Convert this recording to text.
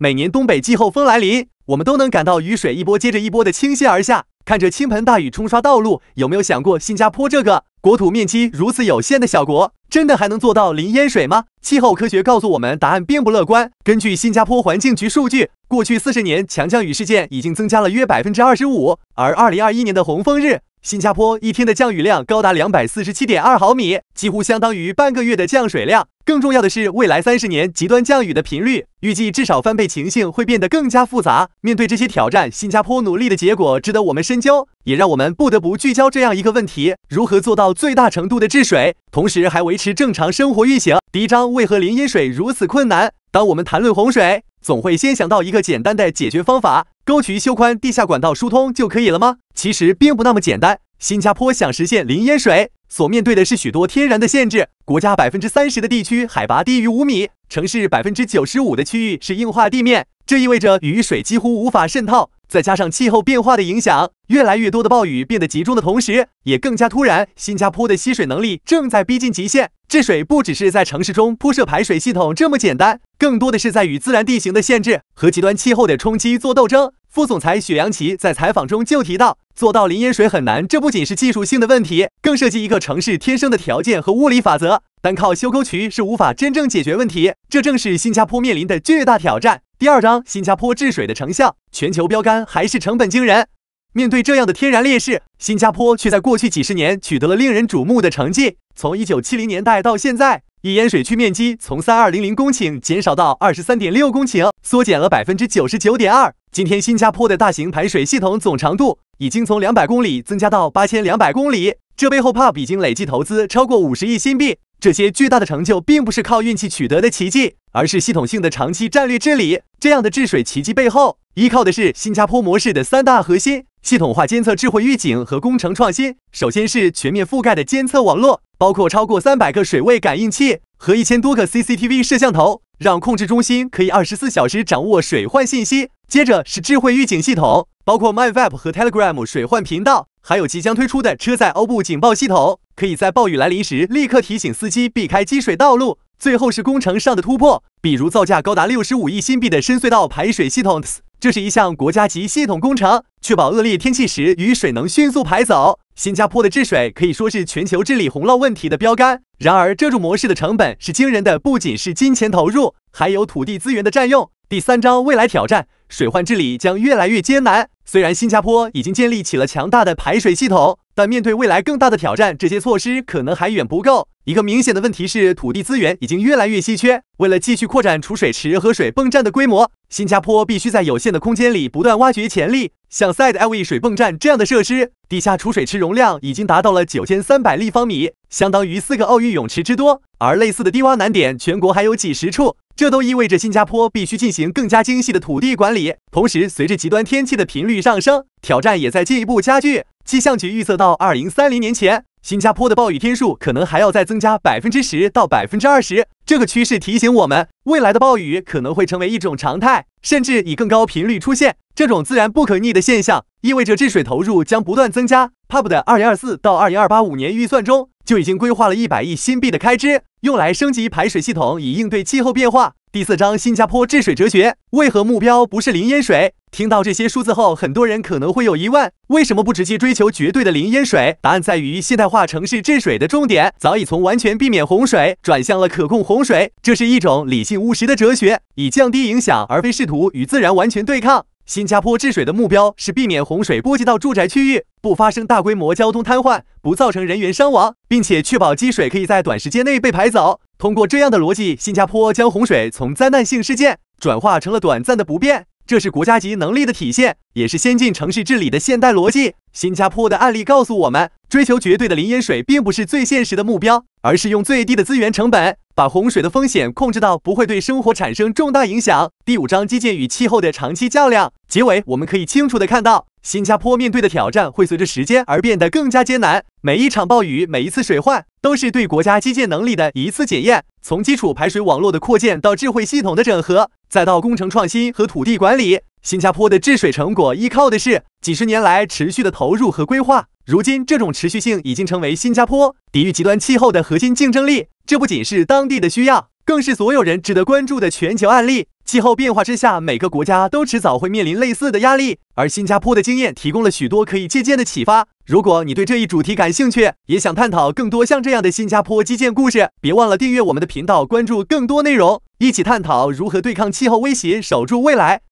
每年东北季候风来临，我们都能感到雨水一波接着一波的倾泻而下。看着倾盆大雨冲刷道路，有没有想过新加坡这个国土面积如此有限的小国，真的还能做到零淹水吗？气候科学告诉我们，答案并不乐观。根据新加坡环境局数据，过去四十年强降雨事件已经增加了约百分之二十五。而二零二一年的洪峰日，新加坡一天的降雨量高达两百四十七点二毫米，几乎相当于半个月的降水量。更重要的是，未来三十年极端降雨的频率预计至少翻倍，情形会变得更加复杂。面对这些挑战，新加坡努力的结果值得我们深。究也让我们不得不聚焦这样一个问题：如何做到最大程度的治水，同时还维持正常生活运行？第一章为何淋淹水如此困难？当我们谈论洪水，总会先想到一个简单的解决方法：沟渠修宽，地下管道疏通就可以了吗？其实并不那么简单。新加坡想实现零淹水，所面对的是许多天然的限制。国家百分之三十的地区海拔低于五米，城市百分之九十五的区域是硬化地面。这意味着雨水几乎无法渗透，再加上气候变化的影响，越来越多的暴雨变得集中的同时，也更加突然。新加坡的吸水能力正在逼近极限。治水不只是在城市中铺设排水系统这么简单，更多的是在与自然地形的限制和极端气候的冲击做斗争。副总裁许扬奇在采访中就提到，做到零淹水很难，这不仅是技术性的问题，更涉及一个城市天生的条件和物理法则。单靠修沟渠是无法真正解决问题，这正是新加坡面临的巨大挑战。第二章：新加坡治水的成效，全球标杆还是成本惊人？面对这样的天然劣势，新加坡却在过去几十年取得了令人瞩目的成绩。从1970年代到现在，一淹水区面积从3200公顷减少到23.6公顷，缩减了99.2%。今天，新加坡的大型排水系统总长度已经从200公里增加到8200公里，这背后怕已经累计投资超过50亿新币。这些巨大的成就并不是靠运气取得的奇迹，而是系统性的长期战略治理。这样的治水奇迹背后，依靠的是新加坡模式的三大核心：系统化监测、智慧预警和工程创新。首先是全面覆盖的监测网络，包括超过三百个水位感应器和一千多个 C C T V 摄像头，让控制中心可以二十四小时掌握水患信息。接着是智慧预警系统。包括 MyWeb 和 Telegram 水患频道，还有即将推出的车载欧布警报系统，可以在暴雨来临时立刻提醒司机避开积水道路。最后是工程上的突破，比如造价高达六十五亿新币的深隧道排水系统，这是一项国家级系统工程，确保恶劣天气时雨水能迅速排走。新加坡的治水可以说是全球治理洪涝问题的标杆。然而，这种模式的成本是惊人的，不仅是金钱投入，还有土地资源的占用。第三章：未来挑战。水患治理将越来越艰难。虽然新加坡已经建立起了强大的排水系统，但面对未来更大的挑战，这些措施可能还远不够。一个明显的问题是，土地资源已经越来越稀缺。为了继续扩展储水池和水泵站的规模，新加坡必须在有限的空间里不断挖掘潜力，像 Side l v y 水泵站这样的设施。地下储水池容量已经达到了九千三百立方米，相当于四个奥运泳池之多。而类似的低洼难点，全国还有几十处，这都意味着新加坡必须进行更加精细的土地管理。同时，随着极端天气的频率上升，挑战也在进一步加剧。气象局预测到二零三零年前，新加坡的暴雨天数可能还要再增加百分之十到百分之二十。这个趋势提醒我们，未来的暴雨可能会成为一种常态，甚至以更高频率出现。这种自然不可逆的现象，意味着治水投入将不断增加。PUB 的二零二四到二零二八五年预算中，就已经规划了一百亿新币的开支，用来升级排水系统，以应对气候变化。第四章，新加坡治水哲学，为何目标不是零淹水？听到这些数字后，很多人可能会有疑问，为什么不直接追求绝对的零淹水？答案在于，现代化城市治水的重点早已从完全避免洪水，转向了可控洪水。这是一种理性务实的哲学，以降低影响，而非试图与自然完全对抗。新加坡治水的目标是避免洪水波及到住宅区域，不发生大规模交通瘫痪，不造成人员伤亡，并且确保积水可以在短时间内被排走。通过这样的逻辑，新加坡将洪水从灾难性事件转化成了短暂的不便。这是国家级能力的体现，也是先进城市治理的现代逻辑。新加坡的案例告诉我们，追求绝对的零淹水并不是最现实的目标，而是用最低的资源成本，把洪水的风险控制到不会对生活产生重大影响。第五章基建与气候的长期较量，结尾我们可以清楚的看到。新加坡面对的挑战会随着时间而变得更加艰难。每一场暴雨，每一次水患，都是对国家基建能力的一次检验。从基础排水网络的扩建，到智慧系统的整合，再到工程创新和土地管理，新加坡的治水成果依靠的是几十年来持续的投入和规划。如今，这种持续性已经成为新加坡抵御极端气候的核心竞争力。这不仅是当地的需要，更是所有人值得关注的全球案例。气候变化之下，每个国家都迟早会面临类似的压力，而新加坡的经验提供了许多可以借鉴的启发。如果你对这一主题感兴趣，也想探讨更多像这样的新加坡基建故事，别忘了订阅我们的频道，关注更多内容，一起探讨如何对抗气候威胁，守住未来。